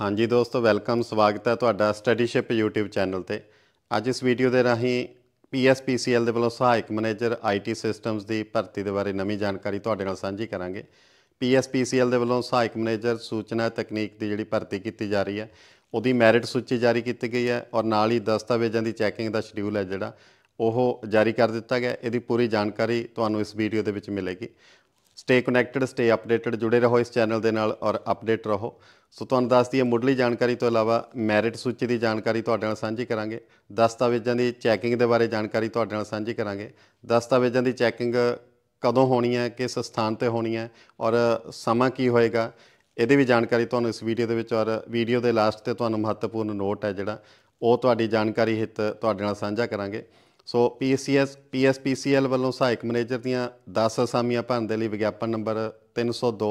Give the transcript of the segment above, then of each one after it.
ਹਾਂਜੀ ਦੋਸਤੋ ਵੈਲਕਮ ਸਵਾਗਤ ਹੈ ਤੁਹਾਡਾ ਸਟੱਡੀਸ਼ਿਪ YouTube ਚੈਨਲ ਤੇ ਅੱਜ ਇਸ ਵੀਡੀਓ ਦੇ ਰਾਹੀਂ PSPCL ਦੇ ਵੱਲੋਂ ਸਹਾਇਕ ਮੈਨੇਜਰ IT ਸਿਸਟਮਸ ਦੀ ਭਰਤੀ ਦੇ ਬਾਰੇ ਨਵੀਂ ਜਾਣਕਾਰੀ ਤੁਹਾਡੇ ਨਾਲ ਸਾਂਝੀ ਕਰਾਂਗੇ PSPCL ਦੇ ਵੱਲੋਂ ਸਹਾਇਕ ਮੈਨੇਜਰ ਸੂਚਨਾ ਤਕਨੀਕ ਦੀ ਜਿਹੜੀ ਭਰਤੀ ਕੀਤੀ ਜਾ ਰਹੀ ਹੈ ਉਹਦੀ ਮੈਰਿਟ ਸੂਚੀ ਜਾਰੀ ਕੀਤੀ ਗਈ ਹੈ ਔਰ ਨਾਲ ਹੀ ਦਸਤਾਵੇਜ਼ਾਂ ਦੀ ਚੈਕਿੰਗ ਦਾ ਸ਼ਡਿਊਲ ਹੈ ਜਿਹੜਾ ਉਹ ਜਾਰੀ ਕਰ ਦਿੱਤਾ ਗਿਆ ਇਹਦੀ ਪੂਰੀ ਜਾਣਕਾਰੀ ਤੁਹਾਨੂੰ ਇਸ ਵੀਡੀਓ ਦੇ ਵਿੱਚ ਮਿਲੇਗੀ ਸਟੇ ਕਨੈਕਟਡ ਸਟੇ ਅਪਡੇਟਡ ਜੁੜੇ ਰਹੋ ਇਸ ਚੈਨਲ ਦੇ ਨਾਲ ਔਰ ਅਪਡੇਟ ਰਹੋ ਸੋ ਤੁਹਾਨੂੰ ਦੱਸ ਦਈਏ ਮੁੱਢਲੀ ਜਾਣਕਾਰੀ ਤੋਂ ਇਲਾਵਾ ਮੈਰਿਟ ਸੂਚੀ ਦੀ ਜਾਣਕਾਰੀ ਤੁਹਾਡੇ ਨਾਲ ਸਾਂਝੀ ਕਰਾਂਗੇ ਦਸਤਾਵੇਜ਼ਾਂ ਦੀ ਚੈਕਿੰਗ ਦੇ ਬਾਰੇ ਜਾਣਕਾਰੀ ਤੁਹਾਡੇ ਨਾਲ ਸਾਂਝੀ ਕਰਾਂਗੇ ਦਸਤਾਵੇਜ਼ਾਂ ਦੀ ਚੈਕਿੰਗ ਕਦੋਂ ਹੋਣੀ ਹੈ ਕਿਸ ਸਥਾਨ ਤੇ ਹੋਣੀ ਹੈ ਔਰ ਸਮਾਂ ਕੀ ਹੋਏਗਾ ਇਹਦੀ ਵੀ ਜਾਣਕਾਰੀ ਤੁਹਾਨੂੰ ਇਸ ਵੀਡੀਓ ਦੇ ਵਿੱਚ ਔਰ ਵੀਡੀਓ ਦੇ ਲਾਸਟ ਤੇ ਤੁਹਾਨੂੰ ਮਹੱਤਵਪੂਰਨ ਨੋਟ ਹੈ ਜਿਹੜਾ ਉਹ ਤੁਹਾਡੀ ਜਾਣਕਾਰੀ ਹਿੱਤ ਤੁਹਾਡੇ ਨਾਲ ਸਾਂਝਾ ਕਰਾਂਗੇ ਸੋ ਪੀਸੀਐਸ ਪੀਐਸਪੀਸੀਐਲ ਵੱਲੋਂ ਸਹਾਇਕ ਮੈਨੇਜਰ ਦੀਆਂ 10 ਅਸਾਮੀਆਂ ਭਰਨ ਦੇ ਲਈ ਵਿਗਿਆਪਨ ਨੰਬਰ 302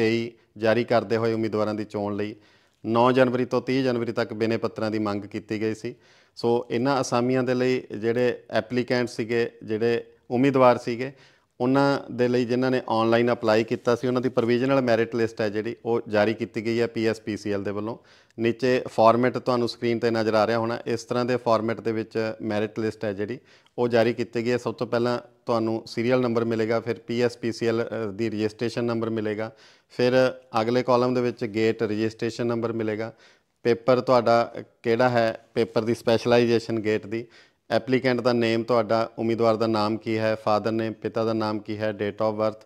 23 ਜਾਰੀ ਕਰਦੇ ਹੋਏ ਉਮੀਦਵਾਰਾਂ ਦੀ ਚੋਣ ਲਈ 9 ਜਨਵਰੀ ਤੋਂ 30 ਜਨਵਰੀ ਤੱਕ ਬਿਨੇ ਪੱਤਰਾਂ ਦੀ ਮੰਗ ਕੀਤੀ ਗਈ ਸੀ ਸੋ ਇਹਨਾਂ ਅਸਾਮੀਆਂ ਦੇ ਲਈ ਜਿਹੜੇ ਐਪਲੀਕੈਂਟ ਸੀਗੇ ਜਿਹੜੇ ਉਮੀਦਵਾਰ ਸੀਗੇ ਉਹਨਾਂ ਦੇ ਲਈ ਜਿਨ੍ਹਾਂ ਨੇ ਆਨਲਾਈਨ ਅਪਲਾਈ ਕੀਤਾ ਸੀ ਉਹਨਾਂ ਦੀ ਪ੍ਰੋਵੀਜ਼ਨਲ ਮੈਰਿਟ ਲਿਸਟ ਹੈ ਜਿਹੜੀ ਉਹ ਜਾਰੀ ਕੀਤੀ ਗਈ ਹੈ ਪੀਐਸਪੀਸੀਐਲ ਦੇ ਵੱਲੋਂ ਨੀਚੇ ਫਾਰਮੈਟ ਤੁਹਾਨੂੰ ਸਕਰੀਨ ਤੇ ਨਜ਼ਰ ਆ ਰਿਹਾ ਹੋਣਾ ਇਸ ਤਰ੍ਹਾਂ ਦੇ ਫਾਰਮੈਟ ਦੇ ਵਿੱਚ ਮੈਰਿਟ ਲਿਸਟ ਹੈ ਜਿਹੜੀ ਉਹ ਜਾਰੀ ਕੀਤੀ ਗਈ ਹੈ ਸਭ ਤੋਂ ਪਹਿਲਾਂ ਤੁਹਾਨੂੰ ਸੀਰੀਅਲ ਨੰਬਰ ਮਿਲੇਗਾ ਫਿਰ ਪੀਐਸਪੀਸੀਐਲ ਦੀ ਰਜਿਸਟ੍ਰੇਸ਼ਨ ਨੰਬਰ ਮਿਲੇਗਾ ਫਿਰ ਅਗਲੇ ਕਾਲਮ ਦੇ ਵਿੱਚ ਗੇਟ ਰਜਿਸਟ੍ਰੇਸ਼ਨ ਨੰਬਰ ਮਿਲੇਗਾ ਪੇਪਰ ਤੁਹਾਡਾ ਕਿਹੜਾ ਹੈ ਪੇਪਰ ਦੀ ਸਪੈਸ਼ਲਾਈਜੇਸ਼ਨ ਗੇਟ ਦੀ ਐਪਲੀਕੈਂਟ ਦਾ ਨੇਮ ਤੁਹਾਡਾ ਉਮੀਦਵਾਰ ਦਾ ਨਾਮ ਕੀ ਹੈ ਫਾਦਰ ਨੇਮ ਪਿਤਾ ਦਾ ਨਾਮ ਕੀ ਹੈ date of birth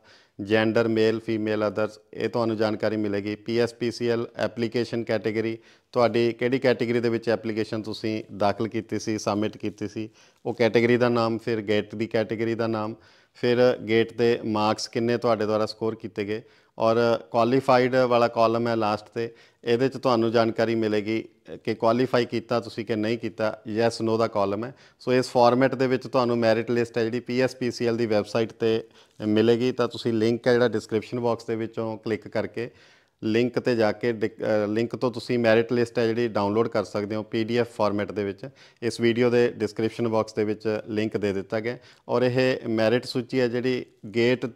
gender male female others ਇਹ ਤੁਹਾਨੂੰ ਜਾਣਕਾਰੀ ਮਿਲੇਗੀ ਪੀਐਸਪੀਸੀਐਲ ਐਪਲੀਕੇਸ਼ਨ ਕੈਟਾਗਰੀ ਤੁਹਾਡੀ ਕਿਹੜੀ ਕੈਟਾਗਰੀ ਦੇ ਵਿੱਚ ਐਪਲੀਕੇਸ਼ਨ ਤੁਸੀਂ ਦਾਖਲ ਕੀਤੀ ਸੀ ਸਬਮਿਟ ਕੀਤੀ ਸੀ ਉਹ ਕੈਟਾਗਰੀ ਦਾ ਨਾਮ ਫਿਰ ਗੇਟ ਦੀ ਕੈਟਾਗਰੀ ਦਾ ਨਾਮ ਫਿਰ ਗੇਟ ਦੇ ਮਾਰਕਸ ਕਿੰਨੇ ਤੁਹਾਡੇ ਦੁਆਰਾ ਸਕੋਰ ਕੀਤੇ ਗਏ ਔਰ ਕੁਆਲੀਫਾਈਡ ਵਾਲਾ ਕਾਲਮ ਹੈ ਲਾਸਟ ਤੇ ਇਹਦੇ ਚ ਤੁਹਾਨੂੰ ਜਾਣਕਾਰੀ ਮਿਲੇਗੀ ਕਿ ਕੁਆਲੀਫਾਈ ਕੀਤਾ ਤੁਸੀਂ ਕਿ ਨਹੀਂ ਕੀਤਾ ਯੈਸ ਨੋ ਦਾ ਕਾਲਮ ਹੈ ਸੋ ਇਸ ਫਾਰਮੈਟ ਦੇ ਵਿੱਚ ਤੁਹਾਨੂੰ ਮੈਰਿਟ ਲਿਸਟ ਹੈ ਜਿਹੜੀ ਪੀਐਸਪੀਸੀਐਲ ਦੀ ਵੈਬਸਾਈਟ ਤੇ ਮਿਲੇਗੀ ਤਾਂ ਤੁਸੀਂ ਲਿੰਕ ਹੈ ਜਿਹੜਾ ਡਿਸਕ੍ਰਿਪਸ਼ਨ ਬਾਕਸ ਦੇ ਵਿੱਚੋਂ ਕਲਿੱਕ ਕਰਕੇ ਲਿੰਕ ਤੇ ਜਾ ਕੇ ਲਿੰਕ ਤੋਂ ਤੁਸੀਂ ਮੈਰਿਟ ਲਿਸਟ ਹੈ ਜਿਹੜੀ ਡਾਊਨਲੋਡ ਕਰ ਸਕਦੇ ਹੋ ਪੀਡੀਐਫ ਫਾਰਮੈਟ ਦੇ ਵਿੱਚ ਇਸ ਵੀਡੀਓ ਦੇ ਡਿਸਕ੍ਰਿਪਸ਼ਨ ਬਾਕਸ ਦੇ ਵਿੱਚ ਲਿੰਕ ਦੇ ਦਿੱਤਾ ਗਿਆ ਔਰ ਇਹ ਮੈਰਿਟ ਸੂਚੀ ਹੈ ਜਿਹੜੀ ਗੇਟ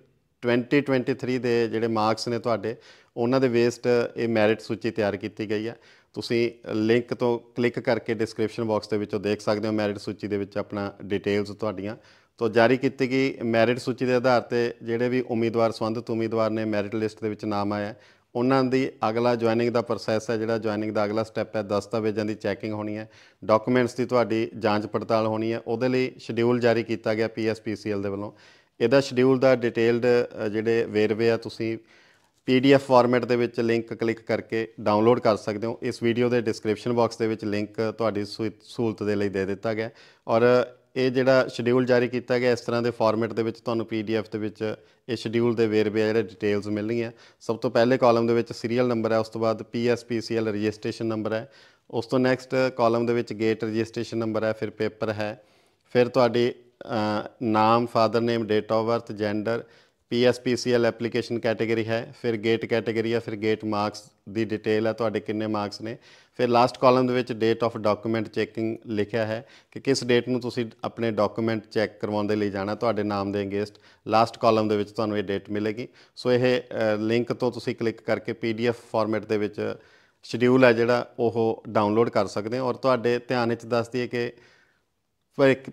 2023 ਦੇ ਜਿਹੜੇ ਮਾਰਕਸ ਨੇ ਤੁਹਾਡੇ ਉਹਨਾਂ ਦੇ ਵੇਸਟ ਇਹ ਮੈਰਿਟ ਸੂਚੀ ਤਿਆਰ ਕੀਤੀ ਗਈ ਹੈ ਤੁਸੀਂ ਲਿੰਕ ਤੋਂ ਕਲਿੱਕ ਕਰਕੇ ਡਿਸਕ੍ਰਿਪਸ਼ਨ ਬਾਕਸ ਦੇ ਵਿੱਚੋਂ ਦੇਖ ਸਕਦੇ ਹੋ ਮੈਰਿਟ ਸੂਚੀ ਦੇ ਵਿੱਚ ਆਪਣਾ ਡਿਟੇਲਸ ਤੁਹਾਡੀਆਂ ਤੋਂ ਜਾਰੀ ਕੀਤੀ ਗਈ ਮੈਰਿਟ ਸੂਚੀ ਦੇ ਆਧਾਰ ਤੇ ਜਿਹੜੇ ਵੀ ਉਮੀਦਵਾਰ ਸੰਬੰਧਤ ਉਮੀਦਵਾਰ ਨੇ ਮੈਰਿਟ ਲਿਸਟ ਦੇ ਵਿੱਚ ਨਾਮ ਆਇਆ ਉਹਨਾਂ ਦੀ ਅਗਲਾ ਜੁਆਇਨਿੰਗ ਦਾ ਪ੍ਰੋਸੈਸ ਹੈ ਜਿਹੜਾ ਜੁਆਇਨਿੰਗ ਦਾ ਅਗਲਾ ਸਟੈਪ ਹੈ ਦਸਤਾਵੇਜ਼ਾਂ ਦੀ ਚੈਕਿੰਗ ਹੋਣੀ ਹੈ ਡਾਕੂਮੈਂਟਸ ਦੀ ਤੁਹਾਡੀ ਜਾਂਚ ਪੜਤਾਲ ਹੋਣੀ ਹੈ ਉਹਦੇ ਲਈ ਸ਼ਡਿਊਲ ਜਾਰੀ ਕੀਤਾ ਗਿਆ ਪੀਐਸਪੀਸੀਐਲ ਦੇ ਵੱਲੋਂ ਇਹਦਾ ਸ਼ਡਿਊਲ ਦਾ ਡਿਟੇਲਡ ਜਿਹੜੇ ਵੇਰਵੇ ਆ ਤੁਸੀਂ ਪੀਡੀਐਫ ਫਾਰਮੈਟ ਦੇ ਵਿੱਚ ਲਿੰਕ ਕਲਿੱਕ ਕਰਕੇ ਡਾਊਨਲੋਡ ਕਰ ਸਕਦੇ ਹੋ ਇਸ ਵੀਡੀਓ ਦੇ ਡਿਸਕ੍ਰਿਪਸ਼ਨ ਬਾਕਸ ਦੇ ਵਿੱਚ ਲਿੰਕ ਤੁਹਾਡੀ ਸਹੂਲਤ ਦੇ ਲਈ ਦੇ ਦਿੱਤਾ ਗਿਆ ਔਰ ਇਹ ਜਿਹੜਾ ਸ਼ਡਿਊਲ ਜਾਰੀ ਕੀਤਾ ਗਿਆ ਇਸ ਤਰ੍ਹਾਂ ਦੇ ਫਾਰਮੈਟ ਦੇ ਵਿੱਚ ਤੁਹਾਨੂੰ ਪੀਡੀਐਫ ਦੇ ਵਿੱਚ ਇਹ ਸ਼ਡਿਊਲ ਦੇ ਵੇਰਵੇ ਜਿਹੜੇ ਡਿਟੇਲਸ ਮਿਲਣਗੀਆਂ ਸਭ ਤੋਂ ਪਹਿਲੇ ਕਾਲਮ ਦੇ ਵਿੱਚ ਸੀਰੀਅਲ ਨੰਬਰ ਹੈ ਉਸ ਤੋਂ ਬਾਅਦ ਪੀਐਸਪੀਸੀਐਲ ਰਜਿਸਟ੍ਰੇਸ਼ਨ ਨੰਬਰ ਹੈ ਉਸ ਤੋਂ ਨੈਕਸਟ ਕਾਲਮ ਦੇ ਵਿੱਚ ਗੇਟ ਰਜਿਸਟ੍ਰੇਸ਼ਨ ਨੰਬਰ ਹੈ ਫਿਰ ਪੇਪਰ ਹੈ ਫਿਰ ਤੁਹਾਡੀ ਨਾਮ father name date of birth gender PSPCL application category ਹੈ ਫਿਰ ਗੇਟ ਕੈਟਾਗਰੀ ਹੈ ਫਿਰ ਗੇਟ ਮਾਰਕਸ ਦੀ ਡਿਟੇਲ ਹੈ ਤੁਹਾਡੇ ਕਿੰਨੇ ਮਾਰਕਸ ਨੇ ਫਿਰ ਲਾਸਟ ਕਾਲਮ ਦੇ ਵਿੱਚ ਡੇਟ ਆਫ ਡਾਕੂਮੈਂਟ ਚੈਕਿੰਗ ਲਿਖਿਆ ਹੈ ਕਿ ਕਿਸ ਡੇਟ ਨੂੰ ਤੁਸੀਂ ਆਪਣੇ ਡਾਕੂਮੈਂਟ ਚੈੱਕ ਕਰਵਾਉਣ ਦੇ ਲਈ ਜਾਣਾ ਤੁਹਾਡੇ ਨਾਮ ਦੇ ਅਗੇਂਸਟ ਲਾਸਟ ਕਾਲਮ ਦੇ ਵਿੱਚ ਤੁਹਾਨੂੰ ਇਹ ਡੇਟ ਮਿਲੇਗੀ ਸੋ ਇਹ ਲਿੰਕ ਤੋਂ ਤੁਸੀਂ ਕਲਿੱਕ ਕਰਕੇ ਪੀਡੀਐਫ ਫਾਰਮੈਟ ਦੇ ਵਿੱਚ ਸ਼ਡਿਊਲ ਹੈ ਜਿਹੜਾ ਉਹ ਡਾਊਨਲੋਡ ਕਰ ਸਕਦੇ ਹੋ ਔਰ ਤੁਹਾਡੇ ਧਿਆਨ ਵਿੱਚ ਦੱਸ ਦਈਏ ਕਿ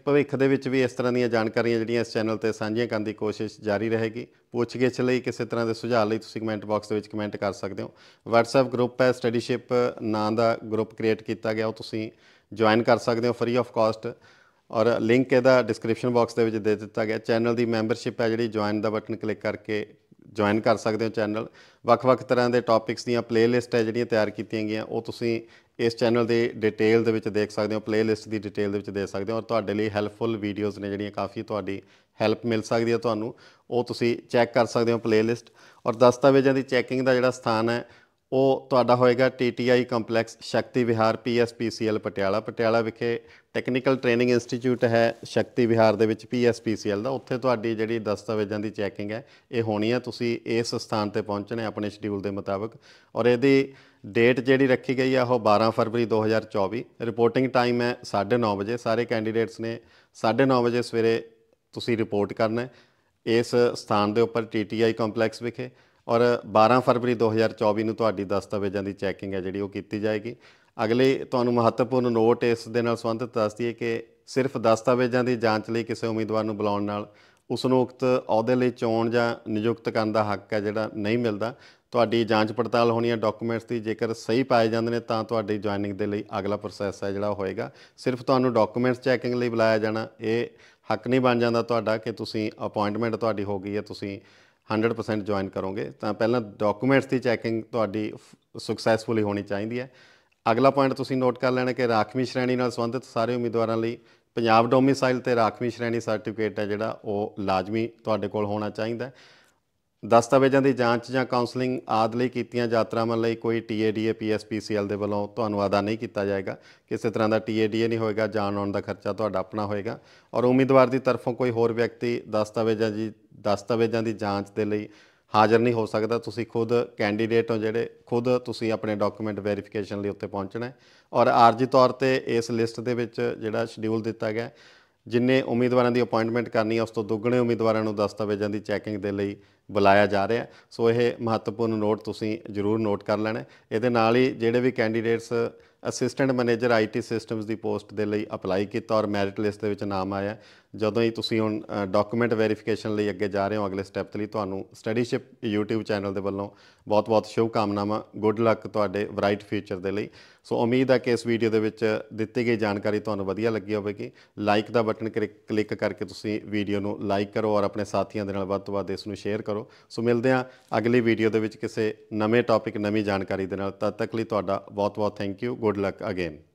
ਭਵਿੱਖ ਦੇ ਵਿੱਚ ਵੀ ਇਸ ਤਰ੍ਹਾਂ ਦੀਆਂ ਜਾਣਕਾਰੀਆਂ ਜਿਹੜੀਆਂ ਇਸ ਚੈਨਲ ਤੇ ਸਾਂਝੀਆਂ ਕਰਨ ਦੀ ਕੋਸ਼ਿਸ਼ ਜਾਰੀ ਰਹੇਗੀ ਪੁੱਛਗਿੱਛ ਲਈ ਕਿਸੇ ਤਰ੍ਹਾਂ ਦੇ ਸੁਝਾਅ ਲਈ ਤੁਸੀਂ ਕਮੈਂਟ ਬਾਕਸ ਦੇ ਵਿੱਚ ਕਮੈਂਟ ਕਰ ਸਕਦੇ ਹੋ WhatsApp ਗਰੁੱਪ ਹੈ ਸਟੱਡੀਸ਼ਿਪ ਨਾਂ ਦਾ ਗਰੁੱਪ ਕ੍ਰੀਏਟ ਕੀਤਾ ਗਿਆ ਉਹ ਤੁਸੀਂ ਜੁਆਇਨ ਕਰ ਸਕਦੇ ਹੋ ਫ੍ਰੀ ਆਫ ਕਾਸਟ ਔਰ ਲਿੰਕ ਇਹਦਾ ਡਿਸਕ੍ਰਿਪਸ਼ਨ ਬਾਕਸ ਦੇ ਵਿੱਚ ਦੇ ਦਿੱਤਾ ਗਿਆ ਚੈਨਲ ਦੀ ਮੈਂਬਰਸ਼ਿਪ ਹੈ ਜਿਹੜੀ ਜੁਆਇਨ ਦਾ ਬਟਨ ਕਲਿੱਕ ਕਰਕੇ ਜੁਆਇਨ ਕਰ ਸਕਦੇ ਹੋ ਚੈਨਲ ਵੱਖ-ਵੱਖ ਤਰ੍ਹਾਂ ਦੇ ਟੌਪਿਕਸ ਦੀਆਂ ਪਲੇਲਿਸਟ ਹੈ ਜਿਹੜੀਆਂ ਤਿਆਰ ਕੀਤੀਆਂ ਗਈਆਂ ਉਹ ਤੁਸੀਂ ਇਸ ਚੈਨਲ ਦੇ ਡਿਟੇਲ ਦੇ ਵਿੱਚ ਦੇਖ ਸਕਦੇ ਹੋ ਪਲੇਲਿਸਟ ਦੀ ਡਿਟੇਲ ਦੇ ਵਿੱਚ ਦੇਖ ਸਕਦੇ ਹੋ ਔਰ ਤੁਹਾਡੇ ਲਈ ਹੈਲਪਫੁਲ ਵੀਡੀਓਜ਼ ਨੇ ਜਿਹੜੀਆਂ ਕਾਫੀ ਤੁਹਾਡੀ ਹੈਲਪ ਮਿਲ ਸਕਦੀ ਹੈ ਤੁਹਾਨੂੰ ਉਹ ਤੁਸੀਂ ਚੈੱਕ ਕਰ ਸਕਦੇ ਹੋ ਪਲੇਲਿਸਟ ਔਰ ਦਸਤਾਵੇਜ਼ਾਂ ਦੀ ਚੈਕਿੰਗ ਦਾ ਜਿਹੜਾ ਸਥਾਨ ਹੈ ਉਹ ਤੁਹਾਡਾ ਹੋਏਗਾ TTI ਕੰਪਲੈਕਸ ਸ਼ਕਤੀ ਵਿਹਾਰ ਪੀਐਸਪੀਸੀਐਲ ਪਟਿਆਲਾ ਪਟਿਆਲਾ ਵਿਖੇ ਟੈਕਨੀਕਲ ਟ੍ਰੇਨਿੰਗ ਇੰਸਟੀਚਿਊਟ ਹੈ ਸ਼ਕਤੀ ਵਿਹਾਰ ਦੇ ਵਿੱਚ ਪੀਐਸਪੀਸੀਐਲ ਦਾ ਉੱਥੇ ਤੁਹਾਡੀ ਜਿਹੜੀ ਦਸਤਾਵੇਜ਼ਾਂ ਦੀ ਚੈਕਿੰਗ ਹੈ ਇਹ ਹੋਣੀ ਹੈ ਤੁਸੀਂ ਇਸ ਸਥਾਨ ਤੇ ਪਹੁੰਚਣਾ ਆਪਣੇ ਸ਼ਡਿਊਲ ਦੇ ਮੁਤਾਬਕ ਔਰ ਇਹਦੀ ਡੇਟ ਜਿਹੜੀ ਰੱਖੀ ਗਈ ਆ ਉਹ 12 ਫਰਵਰੀ 2024 ਰਿਪੋਰਟਿੰਗ ਟਾਈਮ ਹੈ 9:30 ਵਜੇ ਸਾਰੇ ਕੈਂਡੀਡੇਟਸ ਨੇ 9:30 ਵਜੇ ਸਵੇਰੇ ਤੁਸੀਂ ਰਿਪੋਰਟ ਕਰਨਾ ਹੈ ਇਸ ਸਥਾਨ ਦੇ ਉੱਪਰ TTI ਕੰਪਲੈਕਸ ਵਿਖੇ ਔਰ 12 ਫਰਵਰੀ 2024 ਨੂੰ ਤੁਹਾਡੀ ਦਸਤਾਵੇਜ਼ਾਂ ਦੀ ਚੈਕਿੰਗ ਹੈ ਜਿਹੜੀ ਉਹ ਕੀਤੀ ਜਾਏਗੀ ਅਗਲੇ ਤੁਹਾਨੂੰ ਮਹੱਤਵਪੂਰਨ ਨੋਟ ਇਸ ਦੇ ਨਾਲ ਸੰਬੰਧਿਤ ਦੱਸਦੀ ਹੈ ਕਿ ਸਿਰਫ ਦਸਤਾਵੇਜ਼ਾਂ ਦੀ ਜਾਂਚ ਲਈ ਕਿਸੇ ਉਮੀਦਵਾਰ ਨੂੰ ਬੁਲਾਉਣ ਨਾਲ ਉਸ ਨੂੰ ਉਕਤ ਅਹੁਦੇ ਲਈ ਚੋਣ ਜਾਂ ਨਿਯੁਕਤ ਕਰਨ ਦਾ ਹੱਕ ਹੈ ਜਿਹੜਾ ਨਹੀਂ ਮਿਲਦਾ ਤੁਹਾਡੀ ਜਾਂਚ ਪੜਤਾਲ ਹੋਣੀ ਹੈ ਡਾਕੂਮੈਂਟਸ ਦੀ ਜੇਕਰ ਸਹੀ ਪਾਏ ਜਾਂਦੇ ਨੇ ਤਾਂ ਤੁਹਾਡੀ ਜੁਆਇਨਿੰਗ ਦੇ ਲਈ ਅਗਲਾ ਪ੍ਰੋਸੈਸ ਹੈ ਜਿਹੜਾ ਹੋਏਗਾ ਸਿਰਫ ਤੁਹਾਨੂੰ ਡਾਕੂਮੈਂਟਸ ਚੈਕਿੰਗ ਲਈ ਬੁਲਾਇਆ ਜਾਣਾ ਇਹ ਹੱਕ ਨਹੀਂ ਬਣ ਜਾਂਦਾ ਤੁਹਾਡਾ ਕਿ ਤੁਸੀਂ ਅਪਾਇੰਟਮੈਂਟ ਤੁਹਾਡੀ ਹੋ ਗਈ ਹੈ ਤੁਸੀਂ 100% ਜੁਆਇਨ ਕਰੋਗੇ ਤਾਂ ਪਹਿਲਾਂ ਡਾਕੂਮੈਂਟਸ ਦੀ ਚੈਕਿੰਗ ਤੁਹਾਡੀ ਸਕਸੈਸਫੁਲੀ ਹੋਣੀ ਚਾਹੀਦੀ ਹੈ ਅਗਲਾ ਪੁਆਇੰਟ ਤੁਸੀਂ ਨੋਟ ਕਰ ਲੈਣਾ ਕਿ ਰਾਖਵੀਂ ਸ਼੍ਰੇਣੀ ਨਾਲ ਸੰਬੰਧਿਤ ਸਾਰੇ ਉਮੀਦਵਾਰਾਂ ਲਈ ਪੰਜਾਬ ਡੋਮਿਸਾਈਲ ਤੇ ਰਾਖਵੀਂ ਸ਼੍ਰੇਣੀ ਸਰਟੀਫਿਕੇਟ ਹੈ ਜਿਹੜਾ ਉਹ ਲਾਜ਼ਮੀ ਤੁਹਾਡੇ ਕੋਲ ਹੋਣਾ ਚਾਹੀਦਾ ਹੈ ਦਸਤਾਵੇਜ਼ਾਂ ਦੀ ਜਾਂਚ ਜਾਂ ਕਾਉਂਸਲਿੰਗ ਆਦ ਲਈ ਕੀਤੀਆਂ ਯਾਤਰਾਵਾਂ ਲਈ ਕੋਈ ਟੀਏਡੀਏ ਪੀਐਸਪੀਸੀਐਲ ਦੇ ਵੱਲੋਂ ਤੁਹਾਨੂੰ ਆਦਾ ਨਹੀਂ ਕੀਤਾ ਜਾਏਗਾ ਕਿਸੇ ਤਰ੍ਹਾਂ ਦਾ ਟੀਏਡੀਏ ਨਹੀਂ ਹੋਏਗਾ ਜਾਣ ਆਉਣ ਦਾ ਖਰਚਾ ਤੁਹਾਡਾ ਆਪਣਾ ਹੋਏਗਾ ਔਰ ਉਮੀਦਵਾਰ ਦੀ ਤਰਫੋਂ ਕੋਈ ਹੋਰ ਵਿਅਕਤੀ ਦਸਤਾਵੇਜ਼ਾਂ ਦੀ ਦਸਤਾਵੇਜ਼ਾਂ ਦੀ ਜਾਂਚ ਦੇ ਲਈ ਹਾਜ਼ਰ ਨਹੀਂ ਹੋ ਸਕਦਾ ਤੁਸੀਂ ਖੁਦ ਕੈਂਡੀਡੇਟ ਹੋ ਜਿਹੜੇ ਖੁਦ ਤੁਸੀਂ ਆਪਣੇ ਡਾਕੂਮੈਂਟ ਵੈਰੀਫਿਕੇਸ਼ਨ ਲਈ ਉੱਤੇ ਪਹੁੰਚਣਾ ਹੈ ਔਰ ਆਰਜੀ ਤੌਰ ਤੇ ਇਸ ਲਿਸਟ ਦੇ ਵਿੱਚ ਜਿਹੜਾ ਸ਼ਡਿਊਲ ਦਿੱਤਾ ਗਿਆ ਜਿੰਨੇ ਉਮੀਦਵਾਰਾਂ ਦੀ ਅਪਾਇੰਟਮੈਂਟ ਕਰਨੀ ਹੈ ਉਸ ਤੋਂ ਦੁੱਗਣੇ ਉਮੀਦਵਾਰਾਂ ਨੂੰ ਦਸਤਾਵੇਜ਼ਾਂ ਦੀ ਚੈਕਿੰਗ ਦੇ ਲਈ ਬੁਲਾਇਆ ਜਾ ਰਿਹਾ ਸੋ ਇਹ ਮਹੱਤਵਪੂਰਨ ਨੋਟ ਤੁਸੀਂ ਜ਼ਰੂਰ ਨੋਟ ਕਰ ਲੈਣਾ ਇਹਦੇ ਨਾਲ ਹੀ ਜਿਹੜੇ ਵੀ candidates assistant manager IT systems ਦੀ ਪੋਸਟ ਦੇ ਲਈ ਅਪਲਾਈ ਕੀਤਾ ਔਰ ਮੈਰਿਟ ਲਿਸਟ ਦੇ ਵਿੱਚ ਨਾਮ ਆਇਆ ਜਦੋਂ ਹੀ ਤੁਸੀਂ ਹੁਣ ਡਾਕੂਮੈਂਟ ਵੈਰੀਫਿਕੇਸ਼ਨ ਲਈ ਅੱਗੇ ਜਾ ਰਹੇ ਹੋ ਅਗਲੇ ਸਟੈਪ ਲਈ ਤੁਹਾਨੂੰ ਸਟੱਡੀਸ਼ਿਪ YouTube ਚੈਨਲ ਦੇ ਵੱਲੋਂ ਬਹੁਤ-ਬਹੁਤ ਸ਼ੁਭ ਕਾਮਨਾਵਾਂ ਗੁੱਡ ਲੱਕ ਤੁਹਾਡੇ ਬ੍ਰਾਈਟ ਫਿਊਚਰ ਦੇ ਲਈ ਸੋ ਉਮੀਦ ਹੈ ਕਿ ਇਸ ਵੀਡੀਓ ਦੇ ਵਿੱਚ ਦਿੱਤੀ ਗਈ ਜਾਣਕਾਰੀ ਤੁਹਾਨੂੰ ਵਧੀਆ ਲੱਗੀ ਹੋਵੇਗੀ ਲਾਈਕ ਦਾ ਬਟਨ ਕਲਿੱਕ ਕਰਕੇ ਤੁਸੀਂ ਵੀਡੀਓ ਨੂੰ ਲਾਈਕ ਕਰੋ ਔਰ ਆਪਣੇ ਸਾਥੀਆਂ ਦੇ ਨਾਲ ਵੱਧ ਤੋਂ ਵੱਧ ਇਸ ਨੂੰ ਸ਼ੇਅਰ ਕਰੋ ਕਰੋ ਸੋ ਮਿਲਦੇ ਆ ਅਗਲੀ ਵੀਡੀਓ ਦੇ ਵਿੱਚ ਕਿਸੇ ਨਵੇਂ ਟੌਪਿਕ ਨਵੀਂ ਜਾਣਕਾਰੀ ਦੇ ਨਾਲ ਤਦ ਤੱਕ ਲਈ ਤੁਹਾਡਾ ਬਹੁਤ ਬਹੁਤ thank you good luck again